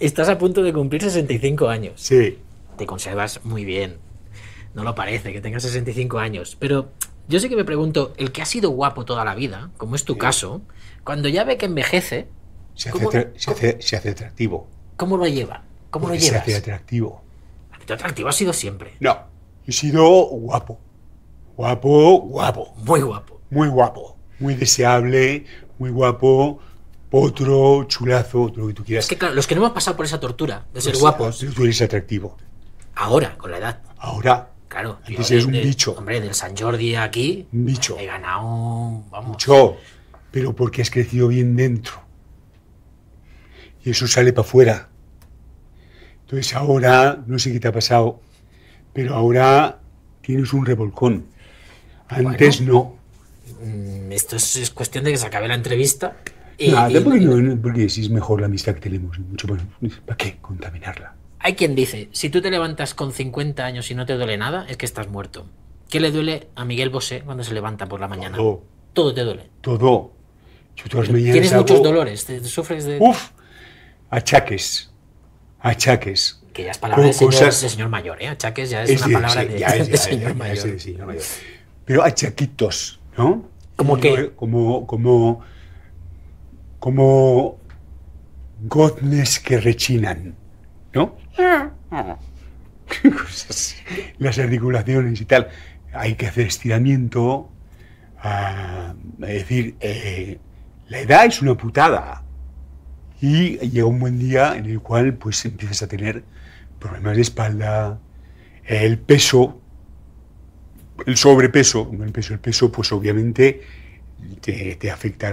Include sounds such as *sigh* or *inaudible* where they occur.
estás a punto de cumplir 65 años. Sí. Te conservas muy bien. No lo parece que tengas 65 años. Pero yo sí que me pregunto, el que ha sido guapo toda la vida, como es tu caso, cuando ya ve que envejece... Se hace, se atractivo. ¿Cómo lo lleva? ¿Cómo lo llevas? Se hace atractivo. Atractivo ha sido siempre. No, he sido guapo. Guapo, guapo. Muy guapo. Muy guapo. Muy deseable, muy guapo, otro chulazo, otro que tú quieras. Es que claro, los que no hemos pasado por esa tortura de ser guapos. Tú eres atractivo. Ahora, con la edad. Ahora. Claro. Antes eres un bicho. Hombre, del San Jordi aquí. Un bicho. He ganado. Vamos. Mucho. Pero porque has crecido bien dentro. Y eso sale para afuera. Entonces ahora, no sé qué te ha pasado, pero ahora tienes un revolcón. Antes no. Mm, esto es cuestión de que se acabe la entrevista eh, eh, eh, porque, no, si es mejor la amistad que tenemos, mucho ¿para qué contaminarla? Hay quien dice, si tú te levantas con 50 años y no te duele nada, es que estás muerto. ¿Qué le duele a Miguel Bosé cuando se levanta por la mañana? Todo. Todo te duele. Todo. Tienes muchos dolores, sufres de... Uf, achaques, achaques. Que ya es palabra de señor, mayor, ¿eh? Achaques ya es, una palabra de, señor mayor. Pero achaquitos, ¿no? Como que... Como... como como goznes que rechinan, ¿no? *laughs* Las articulaciones y tal. Hay que hacer estiramiento. Ah, es decir, eh, la edad es una putada. Y llega un buen día en el cual pues empiezas a tener problemas de espalda, el peso, el sobrepeso, el peso, el peso pues obviamente te afectará.